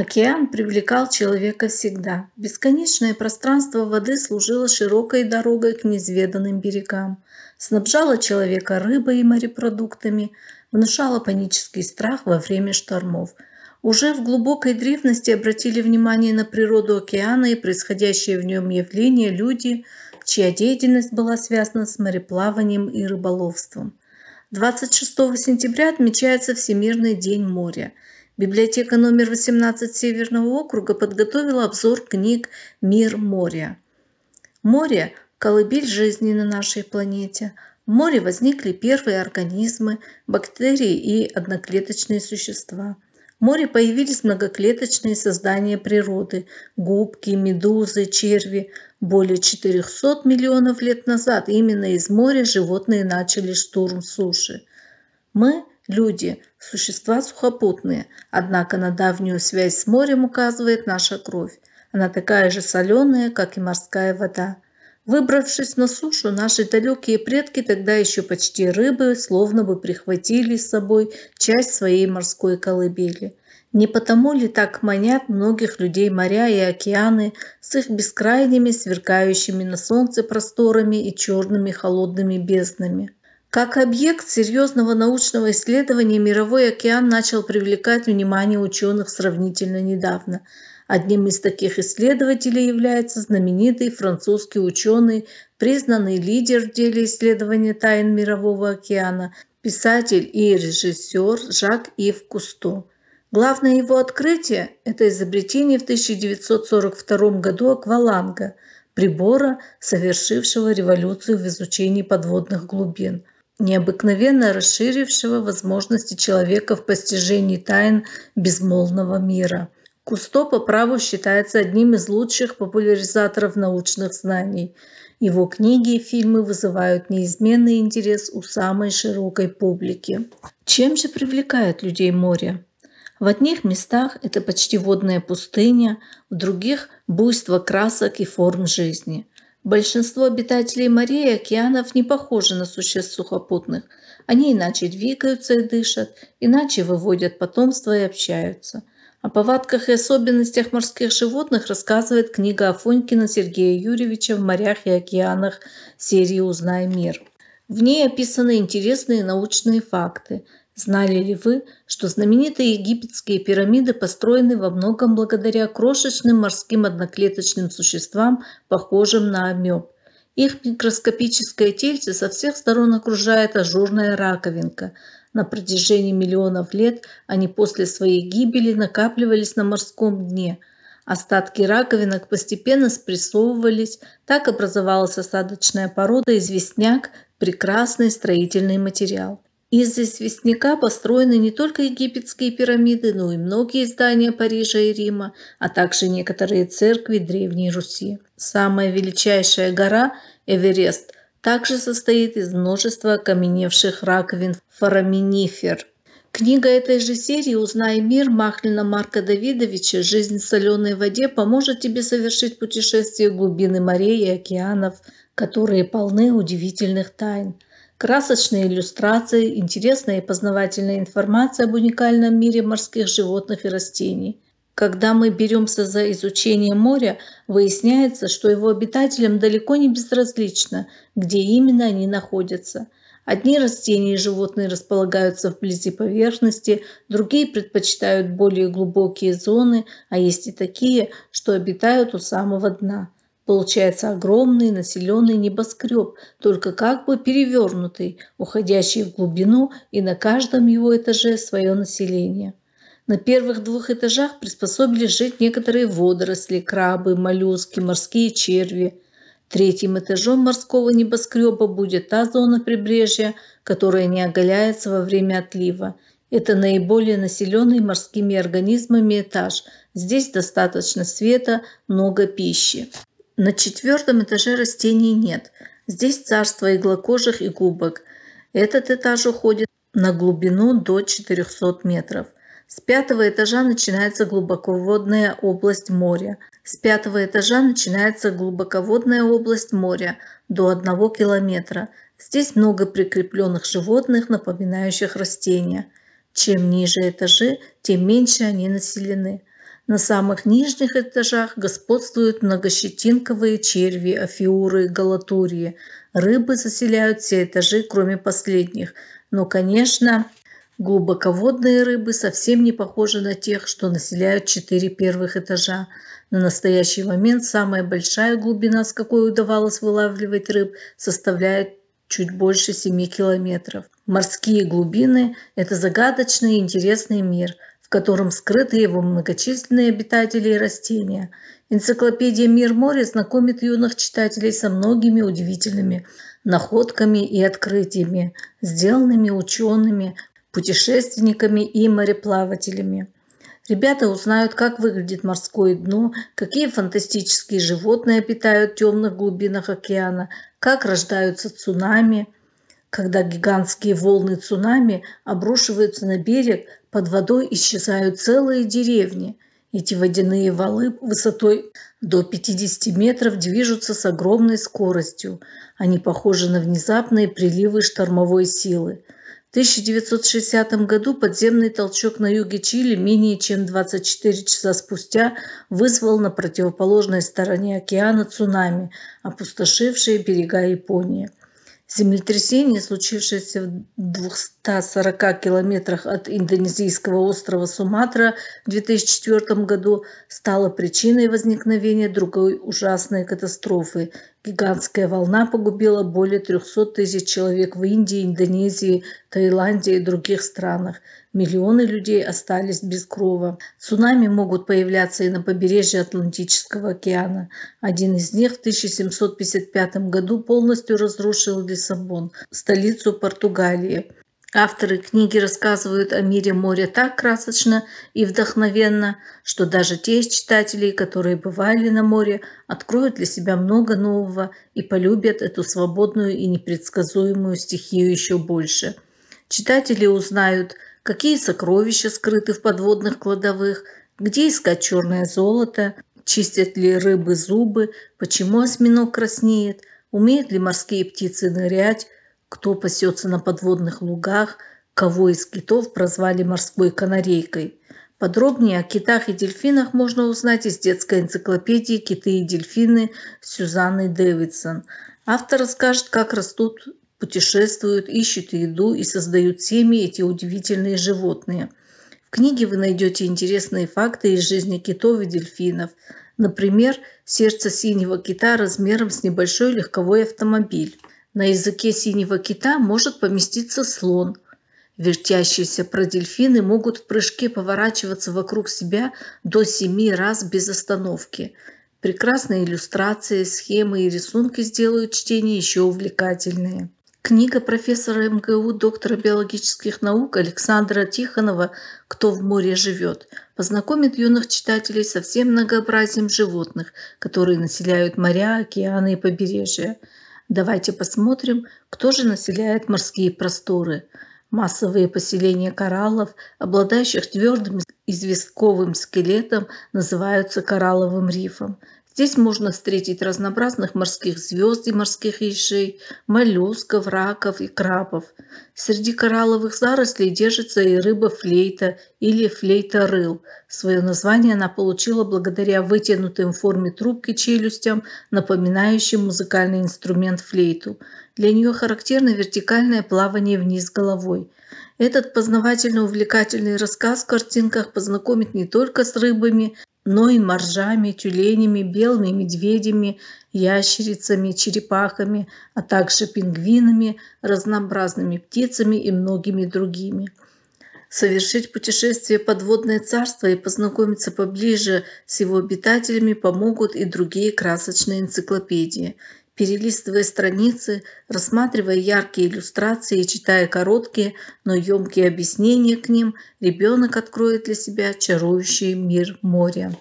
Океан привлекал человека всегда. Бесконечное пространство воды служило широкой дорогой к неизведанным берегам, снабжало человека рыбой и морепродуктами, внушало панический страх во время штормов. Уже в глубокой древности обратили внимание на природу океана и происходящие в нем явления люди, чья деятельность была связана с мореплаванием и рыболовством. 26 сентября отмечается Всемирный день моря – Библиотека номер 18 Северного округа подготовила обзор книг «Мир моря». Море – колыбель жизни на нашей планете. В море возникли первые организмы, бактерии и одноклеточные существа. В море появились многоклеточные создания природы – губки, медузы, черви. Более 400 миллионов лет назад именно из моря животные начали штурм суши. Мы – Люди – существа сухопутные, однако на давнюю связь с морем указывает наша кровь. Она такая же соленая, как и морская вода. Выбравшись на сушу, наши далекие предки тогда еще почти рыбы, словно бы прихватили с собой часть своей морской колыбели. Не потому ли так манят многих людей моря и океаны с их бескрайними, сверкающими на солнце просторами и черными холодными безднами? Как объект серьезного научного исследования мировой океан начал привлекать внимание ученых сравнительно недавно. Одним из таких исследователей является знаменитый французский ученый, признанный лидер в деле исследования тайн мирового океана, писатель и режиссер Жак Ив Кусто. Главное его открытие – это изобретение в 1942 году акваланга – прибора, совершившего революцию в изучении подводных глубин – необыкновенно расширившего возможности человека в постижении тайн безмолвного мира. Кусто по праву считается одним из лучших популяризаторов научных знаний. Его книги и фильмы вызывают неизменный интерес у самой широкой публики. Чем же привлекает людей море? В одних местах это почти водная пустыня, в других – буйство красок и форм жизни – Большинство обитателей морей и океанов не похожи на существ сухопутных. Они иначе двигаются и дышат, иначе выводят потомство и общаются. О повадках и особенностях морских животных рассказывает книга Афонькина Сергея Юрьевича «В морях и океанах» серии «Узнай мир». В ней описаны интересные научные факты. Знали ли вы, что знаменитые египетские пирамиды построены во многом благодаря крошечным морским одноклеточным существам, похожим на амеб? Их микроскопическое тельце со всех сторон окружает ажурная раковинка. На протяжении миллионов лет они после своей гибели накапливались на морском дне. Остатки раковинок постепенно спрессовывались, так образовалась осадочная порода известняк, прекрасный строительный материал. Из известняка построены не только египетские пирамиды, но и многие здания Парижа и Рима, а также некоторые церкви Древней Руси. Самая величайшая гора – Эверест – также состоит из множества окаменевших раковин фораминифер. Книга этой же серии «Узнай мир» Махлина Марка Давидовича «Жизнь в соленой воде» поможет тебе совершить путешествие глубины морей и океанов, которые полны удивительных тайн – красочные иллюстрации, интересная и познавательная информация об уникальном мире морских животных и растений. Когда мы беремся за изучение моря, выясняется, что его обитателям далеко не безразлично, где именно они находятся. Одни растения и животные располагаются вблизи поверхности, другие предпочитают более глубокие зоны, а есть и такие, что обитают у самого дна – Получается огромный населенный небоскреб, только как бы перевернутый, уходящий в глубину и на каждом его этаже свое население. На первых двух этажах приспособились жить некоторые водоросли, крабы, моллюски, морские черви. Третьим этажом морского небоскреба будет та зона прибрежья, которая не оголяется во время отлива. Это наиболее населенный морскими организмами этаж. Здесь достаточно света, много пищи. На четвертом этаже растений нет. Здесь царство иглокожих и губок. Этот этаж уходит на глубину до 400 метров. С пятого этажа начинается глубоководная область моря. С пятого этажа начинается глубоководная область моря до 1 километра. Здесь много прикрепленных животных, напоминающих растения. Чем ниже этажи, тем меньше они населены. На самых нижних этажах господствуют многощетинковые черви, афиуры, галатурии. Рыбы заселяют все этажи, кроме последних. Но, конечно, глубоководные рыбы совсем не похожи на тех, что населяют четыре первых этажа. На настоящий момент самая большая глубина, с какой удавалось вылавливать рыб, составляет чуть больше 7 километров. Морские глубины – это загадочный и интересный мир в котором скрыты его многочисленные обитатели и растения. Энциклопедия «Мир моря» знакомит юных читателей со многими удивительными находками и открытиями, сделанными учеными, путешественниками и мореплавателями. Ребята узнают, как выглядит морское дно, какие фантастические животные обитают в темных глубинах океана, как рождаются цунами – когда гигантские волны цунами обрушиваются на берег, под водой исчезают целые деревни. Эти водяные валы высотой до 50 метров движутся с огромной скоростью. Они похожи на внезапные приливы штормовой силы. В 1960 году подземный толчок на юге Чили менее чем 24 часа спустя вызвал на противоположной стороне океана цунами, опустошившие берега Японии. Землетрясение, случившееся в 240 километрах от индонезийского острова Суматра в 2004 году, стало причиной возникновения другой ужасной катастрофы Гигантская волна погубила более 300 тысяч человек в Индии, Индонезии, Таиланде и других странах. Миллионы людей остались без крова. Цунами могут появляться и на побережье Атлантического океана. Один из них в 1755 году полностью разрушил Лиссабон, столицу Португалии. Авторы книги рассказывают о мире моря так красочно и вдохновенно, что даже те из читателей, которые бывали на море, откроют для себя много нового и полюбят эту свободную и непредсказуемую стихию еще больше. Читатели узнают, какие сокровища скрыты в подводных кладовых, где искать черное золото, чистят ли рыбы зубы, почему осьминог краснеет, умеют ли морские птицы нырять, кто пасется на подводных лугах, кого из китов прозвали морской канарейкой. Подробнее о китах и дельфинах можно узнать из детской энциклопедии «Киты и дельфины» Сюзанны Дэвидсон. Автор расскажет, как растут, путешествуют, ищут еду и создают семьи эти удивительные животные. В книге вы найдете интересные факты из жизни китов и дельфинов. Например, сердце синего кита размером с небольшой легковой автомобиль. На языке синего кита может поместиться слон. Вертящиеся продельфины могут в прыжке поворачиваться вокруг себя до семи раз без остановки. Прекрасные иллюстрации, схемы и рисунки сделают чтение еще увлекательнее. Книга профессора МГУ, доктора биологических наук Александра Тихонова «Кто в море живет» познакомит юных читателей со всем многообразием животных, которые населяют моря, океаны и побережья. Давайте посмотрим, кто же населяет морские просторы. Массовые поселения кораллов, обладающих твердым известковым скелетом, называются коралловым рифом – Здесь можно встретить разнообразных морских звезд и морских ежей, моллюсков, раков и крабов. Среди коралловых зарослей держится и рыба-флейта или флейта-рыл. Свое название она получила благодаря вытянутым в форме трубки челюстям, напоминающим музыкальный инструмент флейту. Для нее характерно вертикальное плавание вниз головой. Этот познавательно-увлекательный рассказ в картинках познакомит не только с рыбами, но и моржами, тюленями, белыми медведями, ящерицами, черепахами, а также пингвинами, разнообразными птицами и многими другими. Совершить путешествие подводное царство и познакомиться поближе с его обитателями помогут и другие красочные энциклопедии перелистывая страницы, рассматривая яркие иллюстрации и читая короткие, но емкие объяснения к ним, ребенок откроет для себя чарующий мир моря.